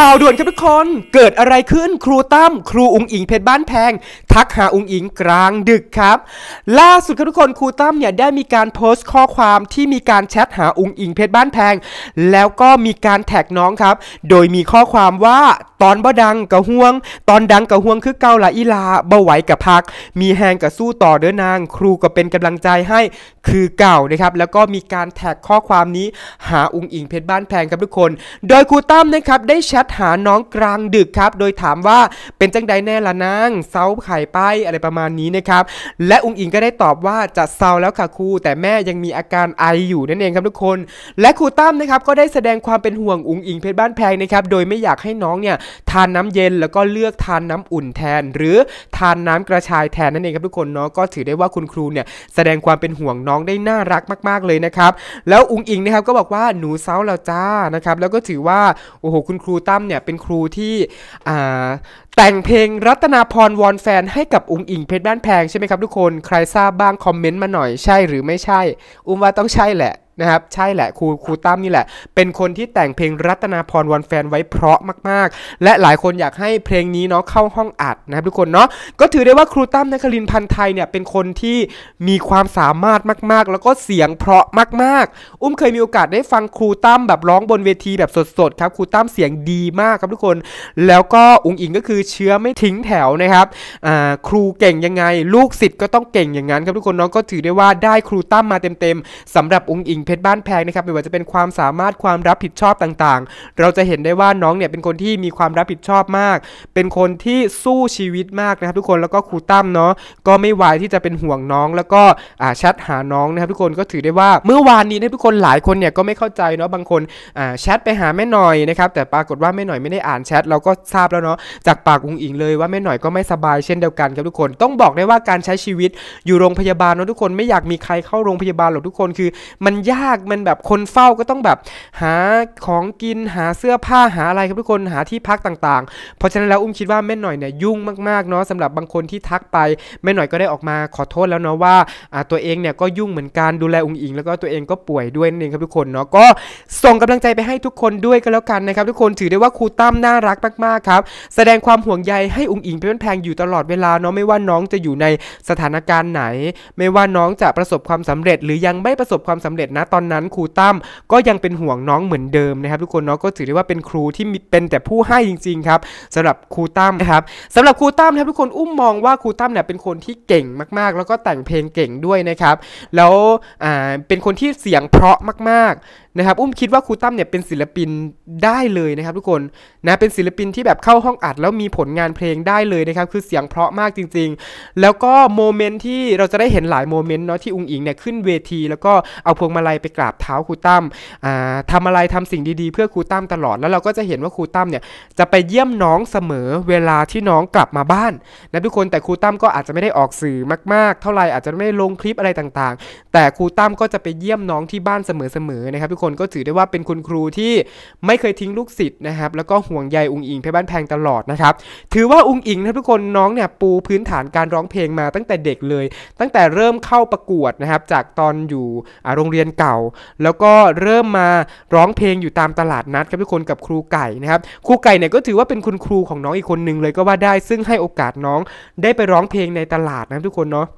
ข่าวด่วนครับทุกคน เกิดอะไรขึ้นครูตั้มครูอุงอิงเพชรบ้านแพงทักหาอุงอิงกลางดึกครับ ล่าสุดครับทุกคนครูตั้มเนี่ยได้มีการโพสต์ข้อความที่มีการแชทหาอุงอิงเพชรบ้านแพง แล้วก็มีการแท็กน้องครับ โดยมีข้อความว่าตอนบ่ดังกะห่วง ตอนดังกะห่วงคือเก่าละอีลาบ่ไหวกะพัก มีแฮงกะสู้ต่อเด้อนาง ครูก็เป็นกำลังใจให้คือเก่านะครับ แล้วก็มีการแท็กข้อความนี้หาอุงอิงเพชรบ้านแพงครับทุกคน โดยครูตั้มนะครับได้แชทหาน้องกลางดึกครับ โดยถามว่าเป็นจังใดแน่ละนางเซาไข่ไปอะไรประมาณนี้นะครับ และอุงอิงก็ได้ตอบว่าจะเซาแล้วค่ะครู แต่แม่ยังมีอาการไออยู่นั่นเองครับทุกคน และครูตั้มนะครับก็ได้แสดงความเป็นห่วงอุงอิงเพชรบ้านแพงนะครับ โดยไม่อยากให้น้องเนี่ยทานน้ำเย็นแล้วก็เลือกทานน้ำอุ่นแทน หรือทานน้ำกระชายแทน นั่นเองครับทุกคนเนาะก็ถือได้ว่าคุณครูเนี่ยแสดงความเป็นห่วงน้องได้น่ารักมาก ๆเลยนะครับแล้วอุงอิงนะครับก็บอกว่าหนูเซาเราจ้านะครับแล้วก็ถือว่าโอ้โหคุณครูตั้มเนี่ยเป็นครูที่แต่งเพลงรัตนาพรวอนแฟนให้กับอุงอิงเพชรบ้านแพงใช่ไหมครับทุกคนใครทราบบ้างคอมเมนต์มาหน่อยใช่หรือไม่ใช่ อุ้มว่าต้องใช่แหละนะครับ ใช่แหละครูครูตั้มนี่แหละเป็นคนที่แต่งเพลงรัตนาพรวันแฟนไว้เพราะมากๆ และหลายคนอยากให้เพลงนี้เนาะเข้าห้องอัดนะครับทุกคนเนาะก็ถือได้ว่าครูตั้มนครินพันธ์ไทยเนี่ยเป็นคนที่มีความสามารถมาก ๆ แล้วก็เสียงเพราะมากๆ อุ้มเคยมีโอกาสได้ฟังครูตั้มแบบร้องบนเวทีแบบสดๆครับครูตั้มเสียงดีมากครับทุกคน แล้วก็อุ้งอิงก็คือเชื้อไม่ทิ้งแถวนะครับครูเก่งยังไงลูกศิษย์ก็ต้องเก่งอย่างนั้นครับทุกคนเนาะก็ถือได้ว่าได้ครูตั้มมาเต็มๆสำหรับอุ้งอิงเพชรบ้านแพงนะครับไม่ว่าจะเป็นความสามารถความรับผิดชอบต่างๆ เราจะเห็นได้ว่าน้องเนี่ยเป็นคนที่มีความรับผิดชอบมาก เป็นคนที่สู้ชีวิตมากนะครับทุกคนแล้วก็ครูตั้มเนาะก็ไม่วายที่จะเป็นห่วงน้อง แล้วก็อ่าชัดหาน้องนะครับทุกคนก็ถือได้ว่าเมื่อวานนี้ห้ทุกคนหลายคนเนี่ยก็ไม่เข้าใจเนาะบางคนอ่าแชทไปหาแม่หน่อยนะครับแต่ปรากฏว่าแม่หน่อยไม่ได้อ่านแชทเราก็ทราบแล้วเนาะจากปากอุงอิงเลยว่าแม่หน่อยก็ไม่สบาย เช่นเดียวกันครับทุกคนต้องบอกได้ว่าการใช้ชีวิตอยู่โรงพยาบาลเนาะทุกคนไม่อยากมีใครเข้าโรงพยาบาลหรอกทุกคนคือมันยากมันแบบคนเฝ้าก็ต้องแบบ หาของกินหาเสื้อผ้าหาอะไรครับทุกคนหาที่พักต่างๆ เพราะฉะนั้นแล้ว อุ้มคิดว่าแม่หน่อยเนี่ยยุ่งมากๆ เนาะสำหรับบางคนที่ทักไปแม่หน่อยก็ได้ออกมาขอโทษแล้วเนาะว่าตัวเองเนี่ยก็ยุ่งเหมือนกันดูแลอุ้งอิงแล้วก็ตัวเองก็ป่วยด้วยนั่นเองครับทุกคนเนาะก็ส่งกำลังใจไปให้ทุกคนด้วยก็แล้วกันนะครับทุกคนถือได้ว่าครูตั้มน่ารักมากๆครับแสดงความห่วงใยให้อุ้งอิงเป็นแพงอยู่ตลอดเวลาเนาะไม่ว่าน้องจะอยู่ในสถานการณ์ไหน ไม่ว่าน้องจะประสบความสำเร็จ หรือยังไม่ประสบความสำเร็จนะตอนนั้นครูตั้มก็ยังเป็นห่วงน้องเหมือนเดิมนะครับ ทุกคนเนาะก็ถือได้ว่าเป็นครูที่เป็นแต่ผู้ให้จริงๆครับสำหรับครูตั้มนะครับสำหรับครูตั้มครับทุกคนอุ้มมองว่าครูตั้มเนี่ยเป็นคนที่เก่งมากๆ แล้วก็แต่งเพลงเก่งด้วยนะครับแล้วเป็นคนที่เสียงเพราะมาก ๆนะครับอุ้มคิดว่าครูตั้มเนี่ยเป็นศิลปินได้เลยนะครับ ทุกคนนะเป็นศิลปินที่แบบเข้าห้องอัด แล้วมีผลงานเพลงได้เลยนะครับคือเสียงเพราะมากจริง ๆแล้วก็โมเมนต์ที่เราจะได้เห็นหลายโมเมนต์เนาะที่อุ้งอิงเนี่ยขึ้นเวที แล้วก็เอาพวงมาลัยไปกราบเท้าครูตั้มทำทำอะไรทำสิ่งดีๆ เพื่อครูตั้มตลอดแล้วเราก็จะเห็นว่าครูตั้มเนี่ยจะไปเยี่ยมน้องเสมอเวลาที่น้องกลับมาบ้านนะทุกคนแต่ครูตั้มก็อาจจะไม่ได้ออกสื่อมากๆ เท่าไหร่อาจจะไม่ลงคลิปอะไรต่างๆ แต่ครูตั้มก็จะไปเยี่ยมน้องที่บ้านเสมอๆนะครับทุกคนนก็ถือได้ว่าเป็นคุณครูที่ไม่เคยทิ้งลูกศิษย์นะครับ แล้วก็ห่วงใยอุงอิงเพ่อบ้านแพงตลอดนะครับ ถือว่าอุงอิงนะทุกคนน้องเนี่ยปูพื้นฐานการร้องเพลงมาตั้งแต่เด็กเลย ตั้งแต่เริ่มเข้าประกวดนะครับจากตอนอยู่โรงเรียนเก่า แล้วก็เริ่มมาร้องเพลงอยู่ตามตลาดนัดครับทุกคนกับครูไก่นะครับ ครูไก่เนี่ยก็ถือว่าเป็นคุณครูของน้องอีกคนหนึ่งเลยก็ว่าได้ซึ่งให้โอกาสน้องได้ไปร้องเพลงในตลาดนะทุกคนเนาะ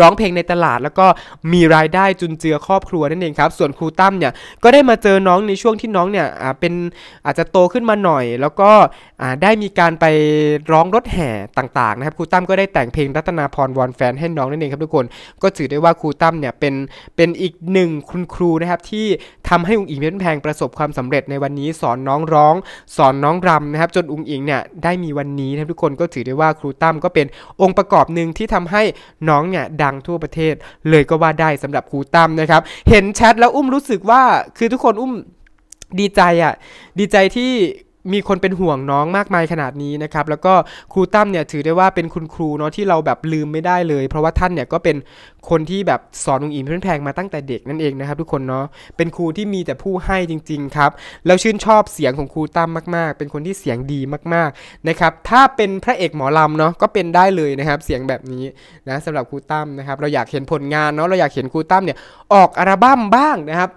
ร้องเพลงในตลาดแล้วก็มีรายได้จุนเจือครอบครัวนั่นเองครับ ส่วนครูตั้มเนี่ยก็ได้มาเจอน้องในช่วงที่น้องเนี่ยเป็นอาจจะโตขึ้นมาหน่อย แล้วก็ได้มีการไปร้องรถแห่ต่างๆนะครับครูตั้มก็ได้แต่งเพลงรัตนาพรวอนแฟนให้น้องนั่นเองครับทุกคนก็ถือได้ว่าครูตั้มเนี่ยเป็นเป็นอีกหนึ่งคุณครูนะครับที่ทำให้ อุ้งอิงเพชรแพงประสบความสำเร็จในวันนี้สอนน้องร้องสอนน้องรำนะครับ จนอุ้งอิงเนี่ยได้มีวันนี้นะครับทุกคนก็ถือได้ว่าครูตั้มก็เป็นองค์ประกอบหนึ่งที่ทำให้น้องเนี่ยดังทั่วประเทศเลยก็ว่าได้สำหรับครูตั้มนะครับ เห็นแชทแล้วอุ้มรู้สึกว่าคือทุกคนอุ้มดีใจอะ่ะ ดีใจที่มีคนเป็นห่วงน้องมากมายขนาดนี้นะครับ แล้วก็ครูตั้มเนี่ยถือได้ว่าเป็นคุณครูเนาะที่เราแบบลืมไม่ได้เลย เพราะว่าท่านเนี่ยก็เป็นคนที่แบบสอนองอิมเพื่อนแพง มาตั้งแต่เด็กนั่นเองนะครับทุกคนเนาะเป็นครูที่มีแต่ผู้ให้จริงๆครับ แล้วชื่นชอบเสียงของครูตั้มมากๆ เป็นคนที่เสียงดีมากๆนะครับถ้าเป็นพระเอกหมอลำเนาะก็เป็นได้เลยนะครับเสียงแบบนี้นะสำหรับครูตั้มนะครับเราอยากเห็นผลงานเนาะเราอยากเห็นครูตั้มเนี่ยออกอัลบั้มบ้างนะครับ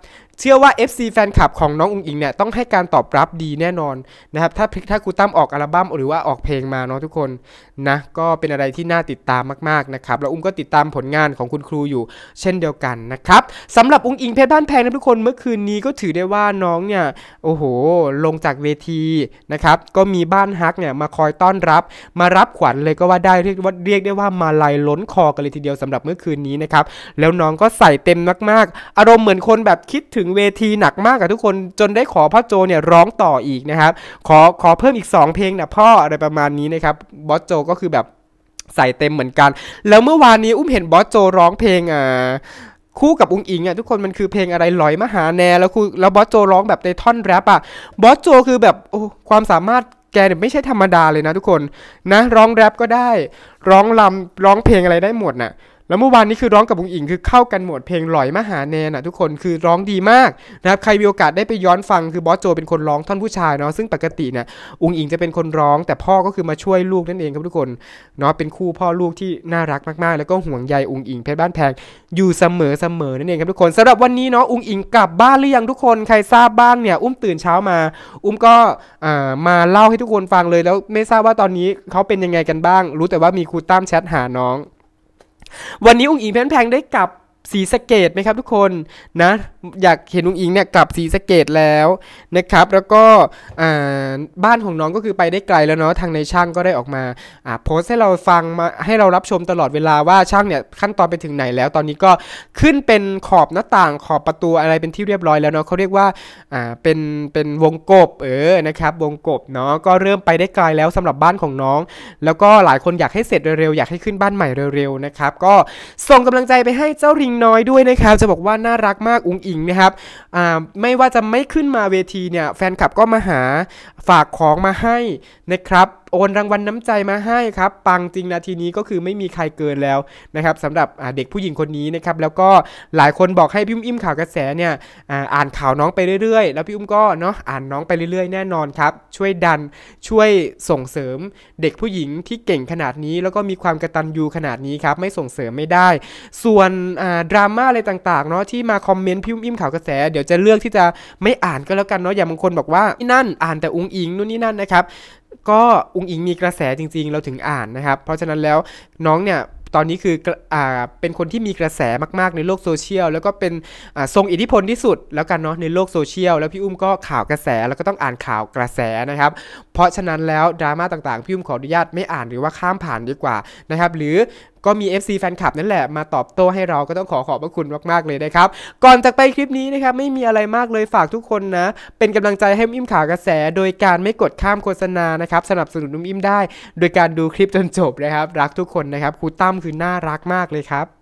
เชื่อว่า FC แฟนคลับของน้องอุงอิงเนี่ยต้องให้การตอบรับดีแน่นอนนะครับถ้าพิกถ้าครูตั้มออกอัลบั้มหรือว่าออกเพลงมาเนาะทุกคนนะก็เป็นอะไรที่น่าติดตามมากๆนะครับแล้วอุ้งก็ติดตามผลงานของคุณครูอยู่ เช่นเดียวกันนะครับสำหรับอุงอิงเพชรบ้านแพงนะทุกคนเมื่อคืนนี้ก็ถือได้ว่าน้องเนี่ยโอ้โห ลงจากเวทีนะครับก็มีบ้านฮักเนี่ยมาคอยต้อนรับ มารับขวัญเลยก็ว่าได้เรียกว่าเรียกได้ว่ามาลายล้นคอกันเลยทีเดียวสำหรับเมื่อคืนนี้นะครับแล้วน้องก็ใส่เต็มมาก ๆ อารมณ์เหมือนคนแบบคิดถึงเวทีหนักมากกับทุกคนจนได้ขอพ่อโจเนี่ยร้องต่ออีกนะครับ ขอขอเพิ่มอีก 2 เพลงนะพ่ออะไรประมาณนี้นะครับบอสโจก็คือแบบใส่เต็มเหมือนกัน แล้วเมื่อวานนี้อุ้มเห็นบอสโจร้องเพลงอ่า คู่กับอุ้งอิงอ่ะทุกคนมันคือเพลงอะไรลอยมหาแนแล้วคือแล้วบอสโจร้องแบบในท่อนแรปอ่ะบอสโจ คือแบบโอ้ความสามารถแกเนี่ยไม่ใช่ธรรมดาเลยนะทุกคนนะร้องแรปก็ได้ร้องลำร้องเพลงอะไรได้หมดนะ่ะแล้วเมื่อวานนี้คือร้องกับบุงอิงคือเข้ากันหมดเพลงหลอยมหาแนน่ะทุกคนคือร้องดีมากนะครับใครมีโอกาสได้ไปย้อนฟังคือบอสโจเป็นคนร้องท่อนผู้ชายเนาะซึ่งปกติเนี่ยอุงอิงจะเป็นคนร้องแต่พ่อก็คือมาช่วยลูกนั่นเองครับทุกคนเนาะเป็นคู่พ่อลูกที่น่ารักมากๆ แล้วก็ห่วงใยอุงอิงเพชรบ้านแพงอยู่เสมอเสมอนั่นเองครับทุกคนสำหรับวันนี้เนาะอุงอิงกลับบ้านหรือยังทุกคนใครทราบบ้างเนี่ยอุ้มตื่นเช้ามา อุ้มก็มาเล่าให้ทุกคนฟังเลย แล้วไม่ทราบว่าตอนนี้เขาเป็นยังไงกันบ้าง รู้แต่ว่ามีครูตั้มแชทหาน้องวันนี้อุ้งอิงแพนแพงได้กลับสีสเกตไหมครับทุกคนนะอยากเห็นลุงอิงเนี่ยกลับสีสเกตแล้วนะครับแล้วก็บ้านของน้องก็คือไปได้ไกลแล้วเนาะทางในช่างก็ได้ออกมาโพสให้เราฟังมาให้เรารับชมตลอดเวลาว่าช่างเนี่ยขั้นตอนไปถึงไหนแล้วตอนนี้ก็ขึ้นเป็นขอบหน้าต่างขอบประตูอะไรเป็นที่เรียบร้อยแล้วเนาะเขาเรียกว่าเป็นเป็นวงกบเออนะครับวงกบเนาะก็เริ่มไปได้ไกลแล้วสำหรับบ้านของน้อง แล้วก็หลายคนอยากให้เสร็จเร็วๆอยากให้ขึ้นบ้านใหม่เร็วๆนะครับก็ส่งกำลังใจไปให้เจ้าริงน้อยด้วยนะครับจะบอกว่าน่ารักมากอุ้งอิิงนะครับไม่ว่าจะไม่ขึ้นมาเวทีเนี่ยแฟนคลับก็มาหาฝากของมาให้นะครับโอนรางวัลน้ำใจมาให้ครับ ปังจริงนาทีนี้ก็คือไม่มีใครเกินแล้วนะครับสำหรับเด็กผู้หญิงคนนี้นะครับ แล้วก็หลายคนบอกให้พี่อุ้มอิ่มข่าวกระแสเนี่ยอ่านข่าวน้องไปเรื่อยๆ แล้วพี่อุ้มก็เนาะอ่านน้องไปเรื่อยๆ แน่นอนครับ ช่วยดันช่วยส่งเสริมเด็กผู้หญิงที่เก่งขนาดนี้ แล้วก็มีความกระตันยูขนาดนี้ครับไม่ส่งเสริมไม่ได้ ส่วนดราม่าอะไรต่างๆเนาะที่มาคอมเมนต์พี่อุ้มอิ่มข่าวกระแส เดี๋ยวจะเลือกที่จะไม่อ่านก็แล้วกันเนาะอย่างบางคนบอกว่านั่นอ่านแต่อุ้งอิงนู่นนี่นั่นนะครับก็อุงอิงมีกระแสจริง ๆ เราถึงอ่านนะครับ เพราะฉะนั้นแล้วน้องเนี่ย ตอนนี้คืออเป็นคนที่มีกระแสมาก ๆ ในโลกโซเชียลแล้วก็เป็นทรงอิทธิพลที่สุด แล้วกันเนาะ ในโลกโซเชียลแล้วพี่อุ้มก็ข่าวกระแส แล้วก็ต้องอ่านข่าวกระแสนะครับ เพราะฉะนั้นแล้วดราม่าต่างๆ พี่อุ้มขออนุญาตไม่อ่านหรือว่าข้ามผ่านดีกว่านะครับหรือก็มี FC แฟนคลับนั่นแหละ มาตอบโต้ให้เราก็ต้องขอขอบพระคุณมากๆ เลยนะครับ ก่อนจากไปคลิปนี้นะครับไม่มีอะไรมากเลยฝากทุกคนนะ เป็นกำลังใจให้มิมข่าวกระแส โดยการไม่กดข้ามโฆษณานะครับ สนับสนุนนุ่มอิมได้ โดยการดูคลิปจนจบนะครับ รักทุกคนนะครับครูตั้มคือน่ารักมากเลยครับ